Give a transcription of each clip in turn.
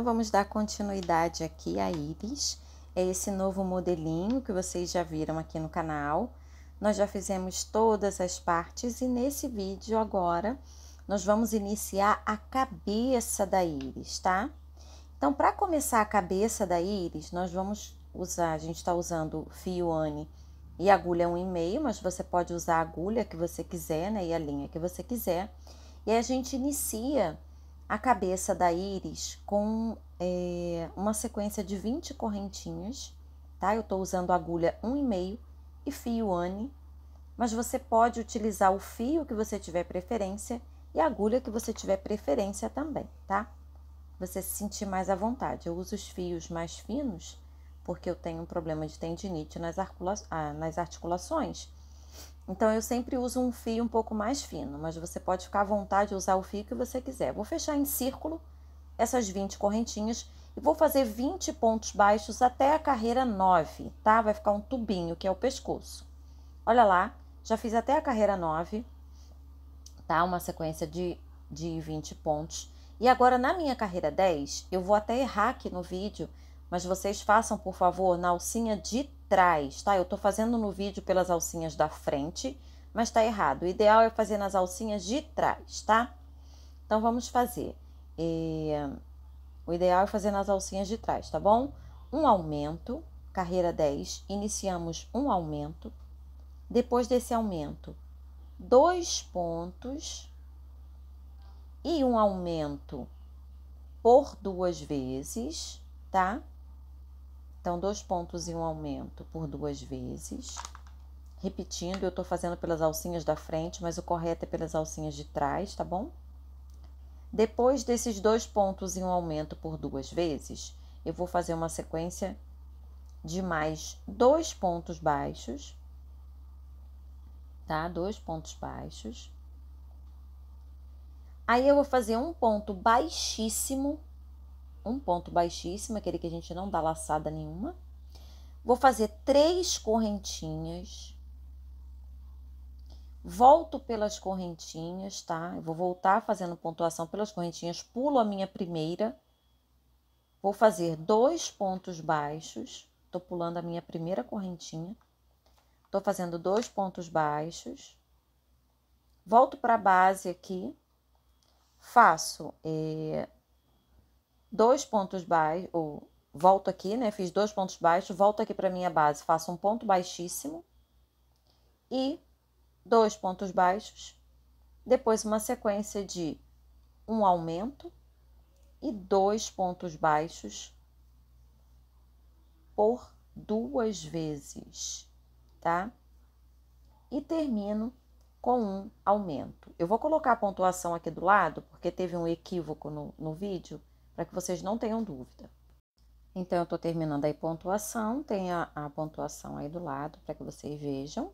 Então, vamos dar continuidade aqui à íris. É esse novo modelinho que vocês já viram aqui no canal. Nós já fizemos todas as partes e nesse vídeo agora nós vamos iniciar a cabeça da íris, tá? Então, para começar a cabeça da íris, nós vamos usar, a gente está usando fio Anne e agulha 1,5, mas você pode usar a agulha que você quiser, né, e a linha que você quiser. E a gente inicia a cabeça da íris com é, uma sequência de 20 correntinhas, tá? Eu estou usando agulha 1,5 e fio ANI, mas você pode utilizar o fio que você tiver preferência e a agulha que você tiver preferência também, tá? Você se sentir mais à vontade. Eu uso os fios mais finos porque eu tenho um problema de tendinite nas, ah, articulações, então eu sempre uso um fio um pouco mais fino, mas você pode ficar à vontade de usar o fio que você quiser. Vou fechar em círculo essas 20 correntinhas e vou fazer 20 pontos baixos até a carreira 9, tá? Vai ficar um tubinho, que é o pescoço. Olha lá, já fiz até a carreira 9, tá? Uma sequência de, de 20 pontos. E agora, na minha carreira 10, eu vou até errar aqui no vídeo, mas vocês façam, por favor, na alcinha de trás, tá? Eu tô fazendo no vídeo pelas alcinhas da frente, mas tá errado. O ideal é fazer nas alcinhas de trás, tá? Então, vamos fazer. E, é, o ideal é fazer nas alcinhas de trás, tá bom? Um aumento, carreira 10, iniciamos um aumento. Depois desse aumento, dois pontos e um aumento por duas vezes, tá? Então, dois pontos e um aumento por duas vezes. Repetindo, eu estou fazendo pelas alcinhas da frente, mas o correto é pelas alcinhas de trás, tá bom? Depois desses dois pontos e um aumento por duas vezes, eu vou fazer uma sequência de mais dois pontos baixos, tá? Dois pontos baixos. Aí eu vou fazer um ponto baixíssimo um ponto baixíssimo, aquele que a gente não dá laçada nenhuma. Vou fazer três correntinhas. Volto pelas correntinhas, tá? Eu vou voltar fazendo pontuação pelas correntinhas, pulo a minha primeira. Vou fazer dois pontos baixos. Tô pulando a minha primeira correntinha. Tô fazendo dois pontos baixos. Volto para a base aqui. Faço é, dois pontos baixos, volto aqui, né? Fiz dois pontos baixos, volto aqui para minha base, faço um ponto baixíssimo e dois pontos baixos, depois uma sequência de um aumento e dois pontos baixos por duas vezes, tá? E termino com um aumento. Eu vou colocar a pontuação aqui do lado, porque teve um equívoco no, no vídeo, para que vocês não tenham dúvida. Então, eu estou terminando aí pontuação, tem a, a pontuação aí do lado para que vocês vejam.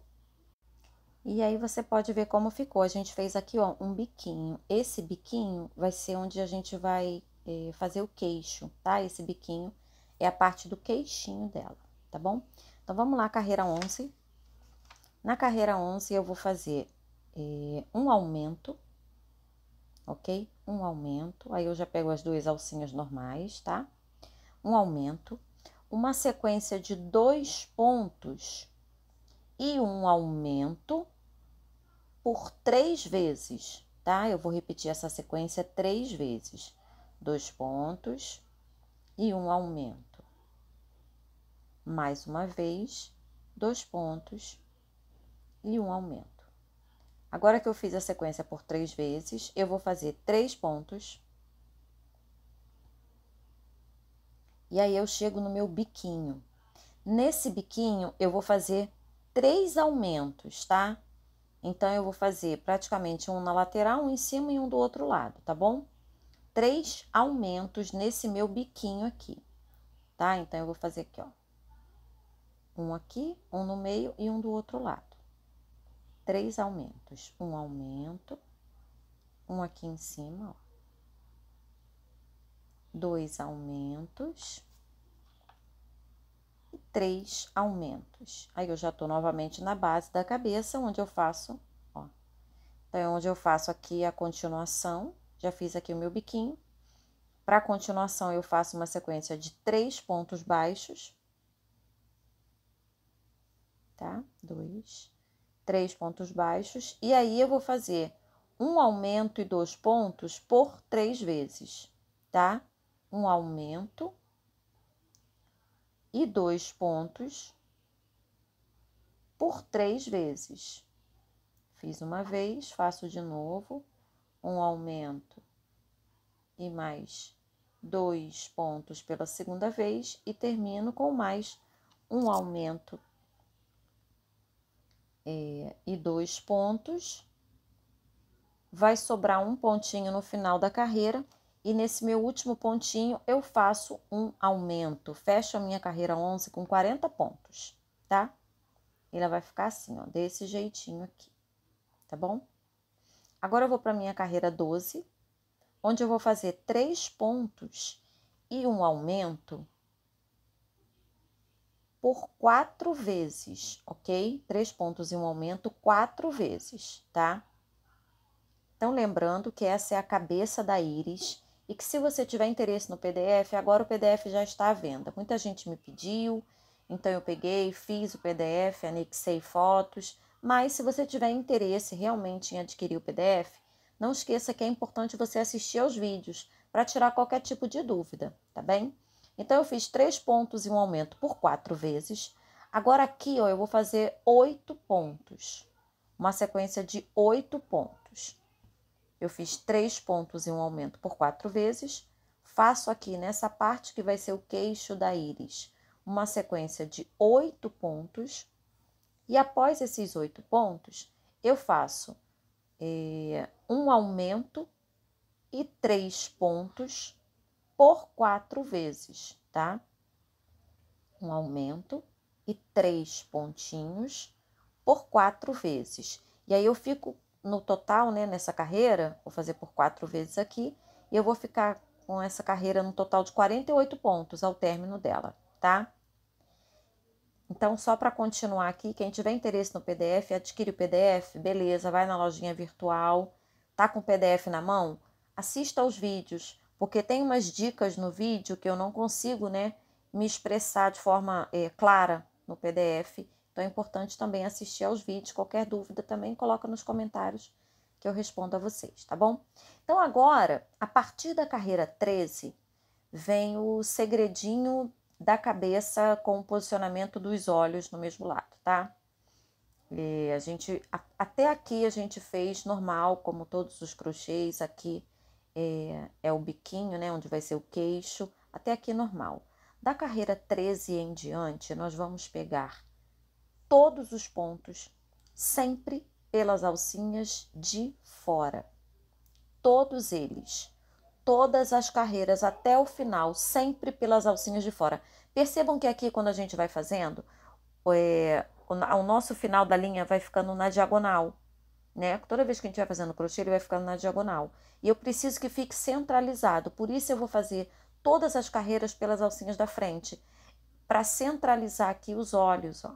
E aí você pode ver como ficou. A gente fez aqui, ó, um biquinho. Esse biquinho vai ser onde a gente vai eh, fazer o queixo, tá? Esse biquinho é a parte do queixinho dela, tá bom? Então, vamos lá, carreira 11. Na carreira 11, eu vou fazer eh, um aumento ok? Um aumento, aí eu já pego as duas alcinhas normais, tá? Um aumento, uma sequência de dois pontos e um aumento por três vezes, tá? Eu vou repetir essa sequência três vezes. Dois pontos e um aumento. Mais uma vez, dois pontos e um aumento. Agora que eu fiz a sequência por três vezes, eu vou fazer três pontos. E aí eu chego no meu biquinho. Nesse biquinho, eu vou fazer três aumentos, tá? Então, eu vou fazer praticamente um na lateral, um em cima e um do outro lado, tá bom? Três aumentos nesse meu biquinho aqui, tá? Então, eu vou fazer aqui, ó. Um aqui, um no meio e um do outro lado três aumentos. Um aumento, um aqui em cima, ó. Dois aumentos e três aumentos. Aí eu já tô novamente na base da cabeça, onde eu faço, ó. Então, é onde eu faço aqui a continuação, já fiz aqui o meu biquinho. Para continuação, eu faço uma sequência de três pontos baixos. Tá? Dois, três pontos baixos, e aí eu vou fazer um aumento e dois pontos por três vezes, tá? Um aumento e dois pontos por três vezes. Fiz uma vez, faço de novo, um aumento e mais dois pontos pela segunda vez e termino com mais um aumento é, e dois pontos. Vai sobrar um pontinho no final da carreira e nesse meu último pontinho eu faço um aumento, fecho a minha carreira 11 com 40 pontos, tá? Ela vai ficar assim, ó, desse jeitinho aqui, tá bom? Agora eu vou para minha carreira 12, onde eu vou fazer três pontos e um aumento por quatro vezes, ok? Três pontos e um aumento quatro vezes, tá? Então, lembrando que essa é a cabeça da íris e que se você tiver interesse no PDF, agora o PDF já está à venda. Muita gente me pediu, então eu peguei, fiz o PDF, anexei fotos, mas se você tiver interesse realmente em adquirir o PDF, não esqueça que é importante você assistir aos vídeos para tirar qualquer tipo de dúvida, tá bem? Então, eu fiz três pontos e um aumento por quatro vezes. Agora, aqui, ó, eu vou fazer oito pontos. Uma sequência de oito pontos. Eu fiz três pontos e um aumento por quatro vezes. Faço aqui nessa parte que vai ser o queixo da íris, uma sequência de oito pontos. E após esses oito pontos, eu faço eh, um aumento e três pontos por quatro vezes, tá? Um aumento e três pontinhos por quatro vezes. E aí eu fico no total, né, nessa carreira, vou fazer por quatro vezes aqui, e eu vou ficar com essa carreira no total de 48 pontos ao término dela, tá? Então, só para continuar aqui, quem tiver interesse no PDF, adquire o PDF, beleza, vai na lojinha virtual, tá com o PDF na mão, assista aos vídeos, porque tem umas dicas no vídeo que eu não consigo né, me expressar de forma é, clara no PDF. Então é importante também assistir aos vídeos. Qualquer dúvida também coloca nos comentários que eu respondo a vocês, tá bom? Então agora, a partir da carreira 13, vem o segredinho da cabeça com o posicionamento dos olhos no mesmo lado, tá? E a gente a, até aqui a gente fez normal, como todos os crochês aqui é, é o biquinho, né, onde vai ser o queixo, até aqui é normal. Da carreira 13 em diante, nós vamos pegar todos os pontos, sempre pelas alcinhas de fora. Todos eles, todas as carreiras até o final, sempre pelas alcinhas de fora. Percebam que aqui, quando a gente vai fazendo, é, o, o nosso final da linha vai ficando na diagonal né? Toda vez que a gente vai fazendo crochê, ele vai ficando na diagonal. E eu preciso que fique centralizado, por isso eu vou fazer todas as carreiras pelas alcinhas da frente, para centralizar aqui os olhos, ó,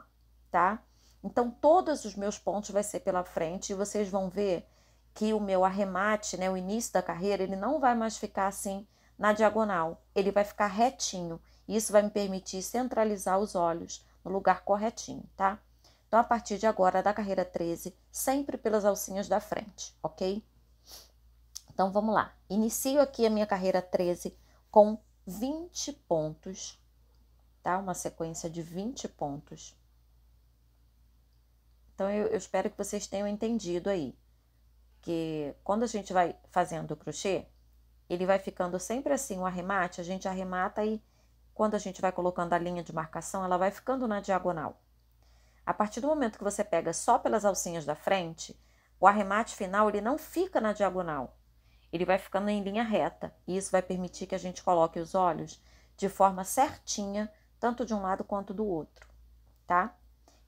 tá? Então, todos os meus pontos vai ser pela frente e vocês vão ver que o meu arremate, né, o início da carreira, ele não vai mais ficar assim na diagonal, ele vai ficar retinho. Isso vai me permitir centralizar os olhos no lugar corretinho, tá? Então, a partir de agora, da carreira 13, sempre pelas alcinhas da frente, ok? Então, vamos lá. Inicio aqui a minha carreira 13 com 20 pontos, tá? Uma sequência de 20 pontos. Então, eu, eu espero que vocês tenham entendido aí que quando a gente vai fazendo o crochê, ele vai ficando sempre assim, o arremate, a gente arremata e quando a gente vai colocando a linha de marcação, ela vai ficando na diagonal. A partir do momento que você pega só pelas alcinhas da frente, o arremate final ele não fica na diagonal, ele vai ficando em linha reta e isso vai permitir que a gente coloque os olhos de forma certinha, tanto de um lado quanto do outro, tá?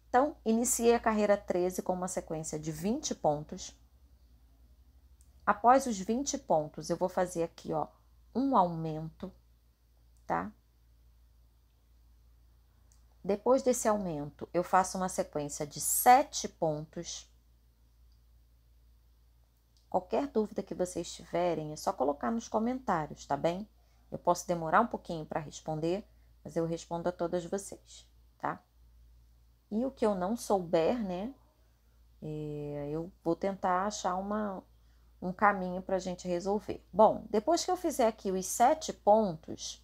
Então, iniciei a carreira 13 com uma sequência de 20 pontos. Após os 20 pontos, eu vou fazer aqui, ó, um aumento, tá? Depois desse aumento, eu faço uma sequência de sete pontos. Qualquer dúvida que vocês tiverem, é só colocar nos comentários, tá bem? Eu posso demorar um pouquinho para responder, mas eu respondo a todas vocês, tá? E o que eu não souber, né? É, eu vou tentar achar uma, um caminho para a gente resolver. Bom, depois que eu fizer aqui os sete pontos,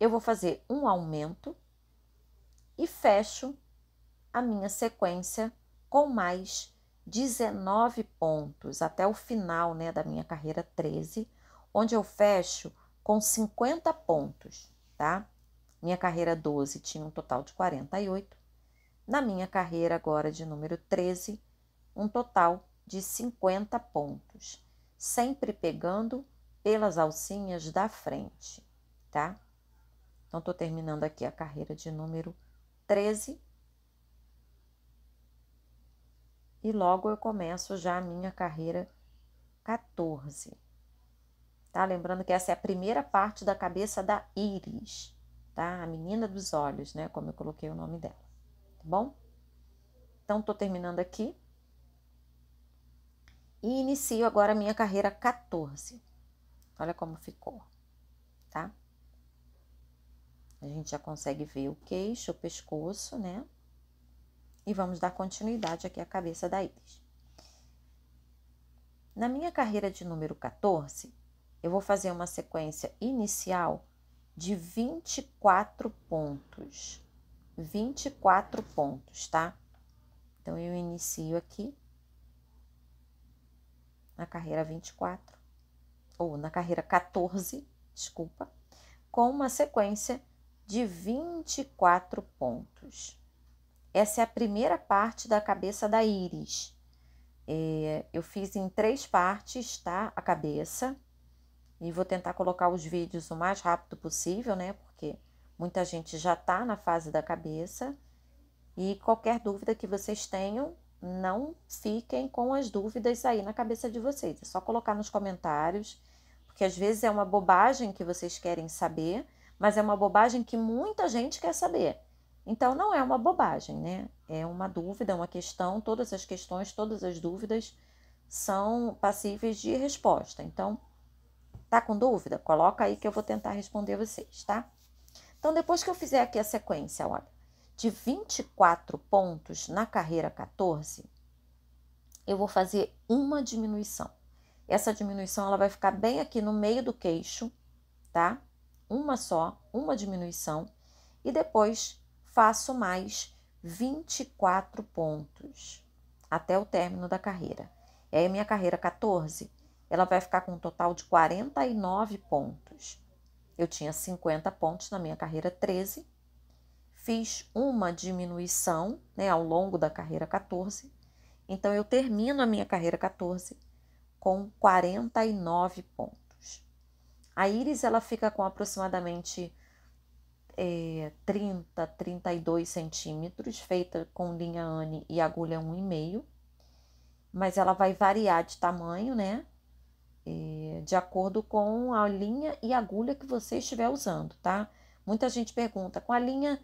eu vou fazer um aumento e fecho a minha sequência com mais 19 pontos até o final né, da minha carreira 13, onde eu fecho com 50 pontos, tá? Minha carreira 12 tinha um total de 48. Na minha carreira agora de número 13, um total de 50 pontos, sempre pegando pelas alcinhas da frente, tá? Então, tô terminando aqui a carreira de número 13. 13. E logo eu começo já a minha carreira 14. Tá? Lembrando que essa é a primeira parte da cabeça da Iris, tá? A menina dos olhos, né? Como eu coloquei o nome dela. Tá bom? Então, tô terminando aqui. E inicio agora a minha carreira 14. Olha como ficou, tá? gente já consegue ver o queixo, o pescoço, né? E vamos dar continuidade aqui à cabeça da íris. Na minha carreira de número 14, eu vou fazer uma sequência inicial de 24 pontos. 24 pontos, tá? Então, eu inicio aqui na carreira 24, ou na carreira 14, desculpa, com uma sequência de 24 pontos. Essa é a primeira parte da cabeça da íris. É, eu fiz em três partes, tá? A cabeça. E vou tentar colocar os vídeos o mais rápido possível, né? Porque muita gente já tá na fase da cabeça. E qualquer dúvida que vocês tenham, não fiquem com as dúvidas aí na cabeça de vocês. É só colocar nos comentários, porque às vezes é uma bobagem que vocês querem saber mas é uma bobagem que muita gente quer saber. Então não é uma bobagem, né? É uma dúvida, é uma questão, todas as questões, todas as dúvidas são passíveis de resposta. Então, tá com dúvida? Coloca aí que eu vou tentar responder vocês, tá? Então, depois que eu fizer aqui a sequência, olha, de 24 pontos na carreira 14, eu vou fazer uma diminuição. Essa diminuição ela vai ficar bem aqui no meio do queixo, tá? uma só, uma diminuição, e depois faço mais 24 pontos até o término da carreira. E aí, minha carreira 14, ela vai ficar com um total de 49 pontos. Eu tinha 50 pontos na minha carreira 13, fiz uma diminuição né, ao longo da carreira 14, então eu termino a minha carreira 14 com 49 pontos. A íris ela fica com aproximadamente é, 30, 32 centímetros, feita com linha Anne e agulha 1,5, mas ela vai variar de tamanho, né? É, de acordo com a linha e agulha que você estiver usando, tá? Muita gente pergunta: com a linha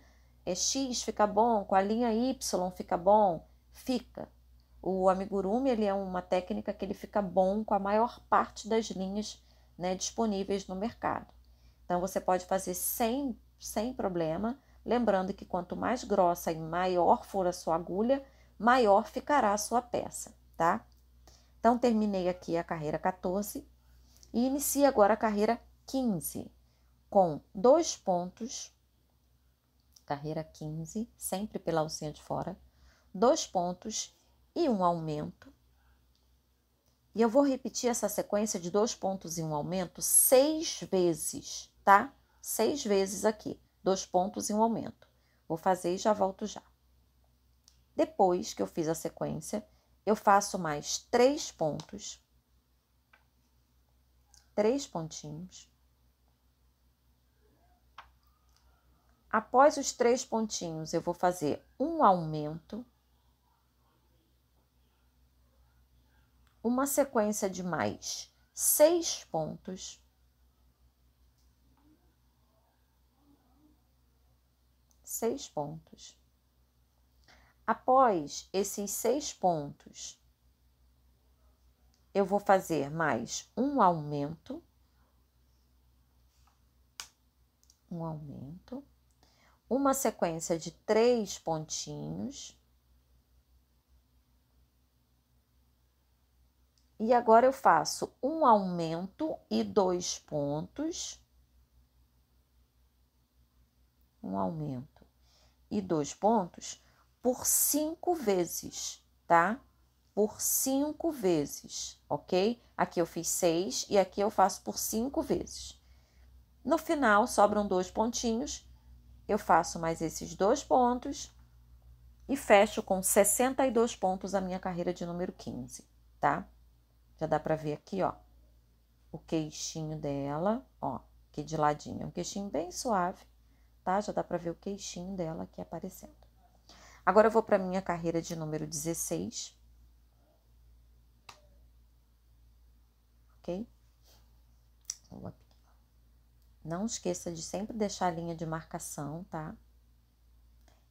é, X fica bom? Com a linha Y fica bom? Fica. O amigurumi ele é uma técnica que ele fica bom com a maior parte das linhas né, disponíveis no mercado. Então, você pode fazer sem, sem problema, lembrando que quanto mais grossa e maior for a sua agulha, maior ficará a sua peça, tá? Então, terminei aqui a carreira 14 e inicio agora a carreira 15 com dois pontos, carreira 15, sempre pela alcinha de fora, dois pontos e um aumento e eu vou repetir essa sequência de dois pontos e um aumento seis vezes, tá? Seis vezes aqui, dois pontos e um aumento. Vou fazer e já volto já. Depois que eu fiz a sequência, eu faço mais três pontos, três pontinhos. Após os três pontinhos, eu vou fazer um aumento uma sequência de mais seis pontos. Seis pontos. Após esses seis pontos, eu vou fazer mais um aumento, um aumento, uma sequência de três pontinhos. E agora eu faço um aumento e dois pontos. Um aumento e dois pontos por cinco vezes, tá? Por cinco vezes, ok? Aqui eu fiz seis e aqui eu faço por cinco vezes. No final, sobram dois pontinhos. Eu faço mais esses dois pontos e fecho com 62 pontos a minha carreira de número 15, tá? Já dá para ver aqui, ó, o queixinho dela, ó, aqui de ladinho. É um queixinho bem suave, tá? Já dá para ver o queixinho dela aqui aparecendo. Agora eu vou para minha carreira de número 16. Ok? Não esqueça de sempre deixar a linha de marcação, tá?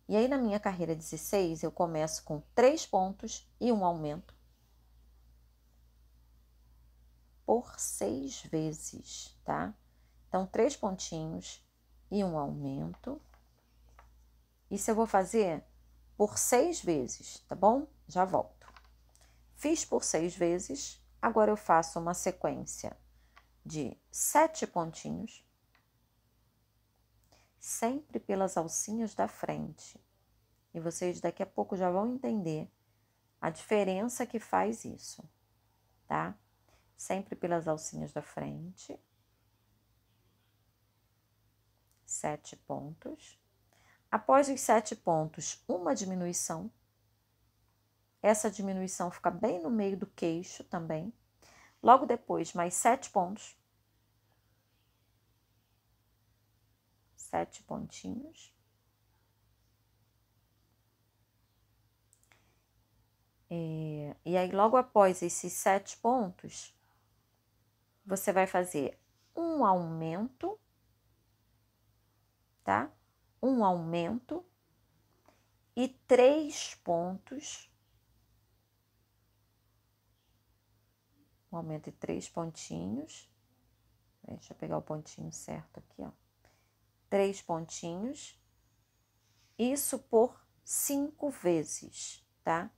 E aí, na minha carreira 16, eu começo com três pontos e um aumento. por seis vezes, tá? Então, três pontinhos e um aumento. Isso eu vou fazer por seis vezes, tá bom? Já volto. Fiz por seis vezes, agora eu faço uma sequência de sete pontinhos, sempre pelas alcinhas da frente. E vocês daqui a pouco já vão entender a diferença que faz isso, tá? sempre pelas alcinhas da frente. Sete pontos. Após os sete pontos, uma diminuição. Essa diminuição fica bem no meio do queixo também. Logo depois, mais sete pontos. Sete pontinhos. E, é, e aí, logo após esses sete pontos, você vai fazer um aumento, tá? Um aumento e três pontos. Um aumento e três pontinhos. Deixa eu pegar o pontinho certo aqui, ó. Três pontinhos. Isso por cinco vezes, tá?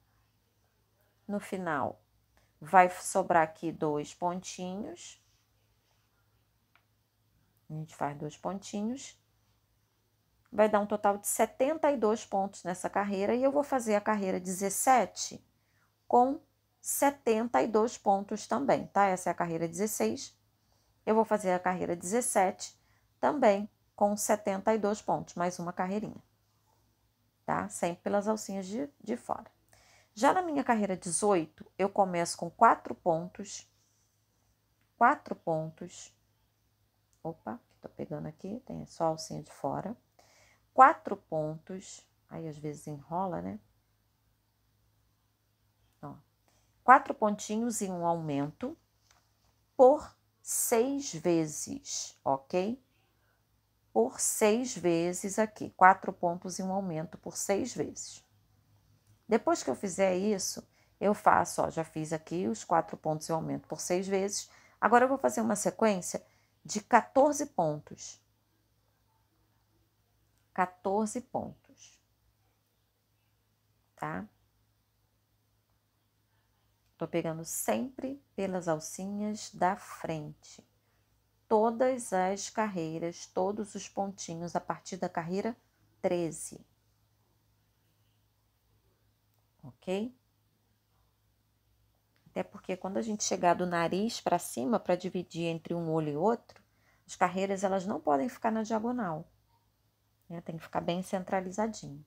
No final, Vai sobrar aqui dois pontinhos. A gente faz dois pontinhos. Vai dar um total de 72 pontos nessa carreira e eu vou fazer a carreira 17 com 72 pontos também, tá? Essa é a carreira 16. Eu vou fazer a carreira 17 também com 72 pontos, mais uma carreirinha, tá? Sempre pelas alcinhas de, de fora. Já na minha carreira 18, eu começo com quatro pontos, quatro pontos, opa, tô pegando aqui, tem só a alcinha de fora, quatro pontos, aí às vezes enrola, né? Ó, quatro pontinhos e um aumento por seis vezes, ok? Por seis vezes aqui, quatro pontos e um aumento por seis vezes. Depois que eu fizer isso, eu faço, ó, já fiz aqui os quatro pontos eu aumento por seis vezes. Agora eu vou fazer uma sequência de 14 pontos. 14 pontos. Tá? Tô pegando sempre pelas alcinhas da frente. Todas as carreiras, todos os pontinhos a partir da carreira 13. ok? Até porque quando a gente chegar do nariz para cima para dividir entre um olho e outro, as carreiras elas não podem ficar na diagonal, né? Tem que ficar bem centralizadinho,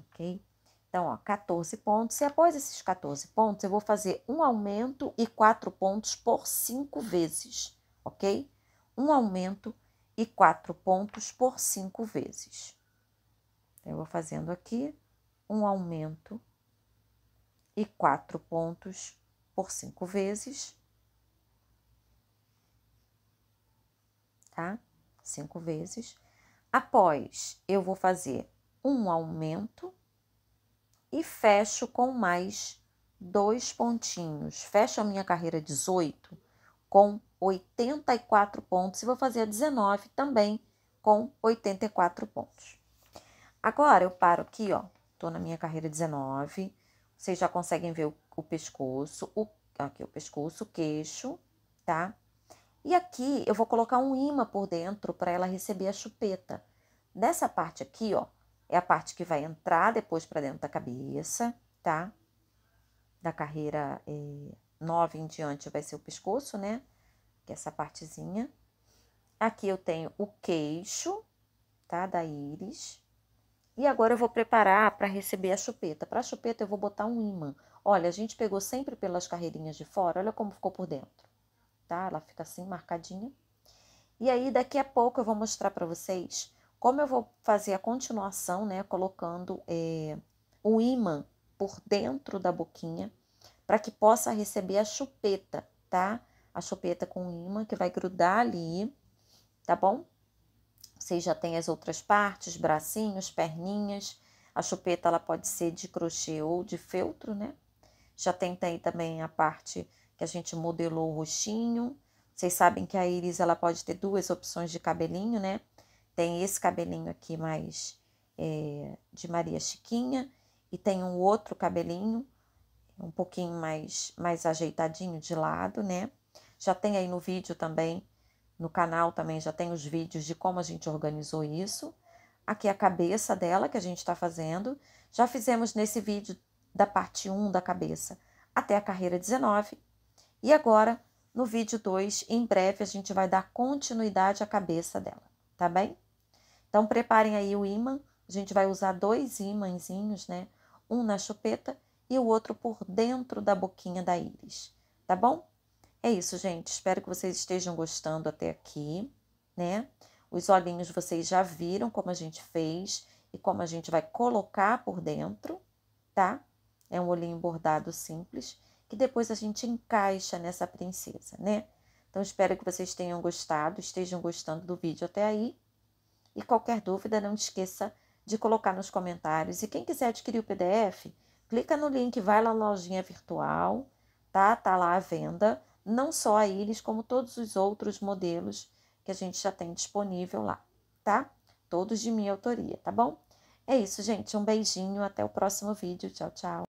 ok? Então, ó, 14 pontos. E após esses 14 pontos, eu vou fazer um aumento e quatro pontos por cinco vezes, ok? Um aumento e quatro pontos por cinco vezes. eu vou fazendo aqui um aumento e 4 pontos por 5 vezes, tá? 5 vezes. Após, eu vou fazer um aumento e fecho com mais dois pontinhos. Fecho a minha carreira 18 com 84 pontos e vou fazer a 19 também com 84 pontos. Agora eu paro aqui, ó, tô na minha carreira 19, vocês já conseguem ver o, o pescoço, o, aqui o pescoço, o queixo, tá? E aqui eu vou colocar um imã por dentro para ela receber a chupeta. Dessa parte aqui, ó, é a parte que vai entrar depois para dentro da cabeça, tá? Da carreira eh, em diante vai ser o pescoço, né? Que é essa partezinha. Aqui eu tenho o queixo, tá? Da íris. E agora eu vou preparar para receber a chupeta. Para a chupeta eu vou botar um ímã. Olha, a gente pegou sempre pelas carreirinhas de fora, olha como ficou por dentro, tá? Ela fica assim marcadinha. E aí daqui a pouco eu vou mostrar para vocês como eu vou fazer a continuação, né? Colocando é, imã ímã por dentro da boquinha para que possa receber a chupeta, tá? A chupeta com o ímã que vai grudar ali, tá bom? Vocês já têm as outras partes, bracinhos, perninhas. A chupeta ela pode ser de crochê ou de feltro, né? Já tem aí também a parte que a gente modelou o rostinho. Vocês sabem que a íris ela pode ter duas opções de cabelinho, né? Tem esse cabelinho aqui mais é, de Maria Chiquinha e tem um outro cabelinho um pouquinho mais mais ajeitadinho de lado, né? Já tem aí no vídeo também no canal também já tem os vídeos de como a gente organizou isso. Aqui é a cabeça dela que a gente está fazendo. Já fizemos nesse vídeo da parte 1 da cabeça até a carreira 19. E agora, no vídeo 2, em breve, a gente vai dar continuidade à cabeça dela, tá bem? Então, preparem aí o ímã. A gente vai usar dois ímãzinhos, né? Um na chupeta e o outro por dentro da boquinha da íris, tá bom? É isso, gente. Espero que vocês estejam gostando até aqui, né? Os olhinhos vocês já viram como a gente fez e como a gente vai colocar por dentro, tá? É um olhinho bordado simples que depois a gente encaixa nessa princesa, né? Então, espero que vocês tenham gostado, estejam gostando do vídeo até aí. E qualquer dúvida, não esqueça de colocar nos comentários. E quem quiser adquirir o PDF, clica no link, vai lá na lojinha virtual, tá? Tá lá à venda não só a íris, como todos os outros modelos que a gente já tem disponível lá, tá? Todos de minha autoria, tá bom? É isso, gente. Um beijinho, até o próximo vídeo. Tchau, tchau.